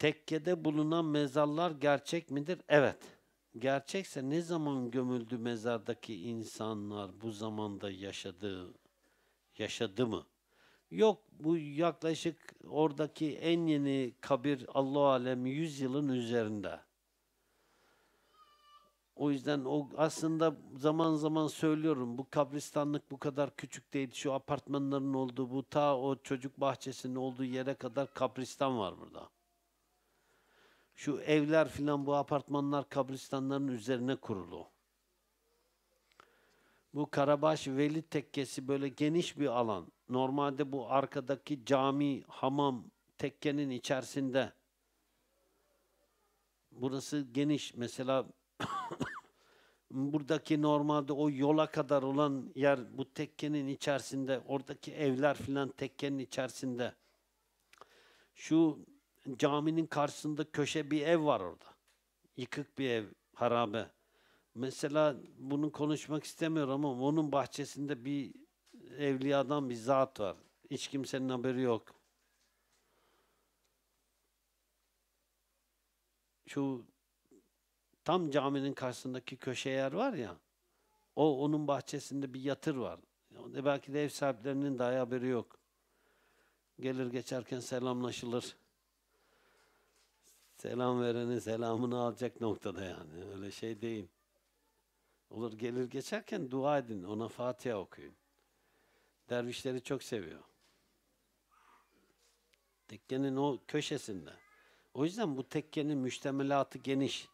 Tekkede bulunan mezarlar gerçek midir? Evet. Gerçekse ne zaman gömüldü mezardaki insanlar bu zamanda yaşadığı yaşadı mı? Yok bu yaklaşık oradaki en yeni kabir Allah alem 100 yılın üzerinde. O yüzden o aslında zaman zaman söylüyorum bu kabristanlık bu kadar küçük değil. Şu apartmanların olduğu bu ta o çocuk bahçesinin olduğu yere kadar kabristan var burada şu evler filan bu apartmanlar kabristanların üzerine kurulu. Bu Karabaş Veli Tekkesi böyle geniş bir alan. Normalde bu arkadaki cami, hamam, tekkenin içerisinde. Burası geniş. Mesela buradaki normalde o yola kadar olan yer bu tekkenin içerisinde. Oradaki evler filan tekkenin içerisinde. Şu caminin karşısında köşe bir ev var orada. Yıkık bir ev, harabe. Mesela bunu konuşmak istemiyorum ama onun bahçesinde bir evliyadan bir zat var. Hiç kimsenin haberi yok. Şu tam caminin karşısındaki köşe yer var ya, o onun bahçesinde bir yatır var. Belki de ev sahiplerinin daha haberi yok. Gelir geçerken selamlaşılır. Selam verenin selamını alacak noktada yani. Öyle şey değil. Olur gelir geçerken dua edin. Ona Fatiha okuyun. Dervişleri çok seviyor. Tekkenin o köşesinde. O yüzden bu tekkenin müştemilatı geniş.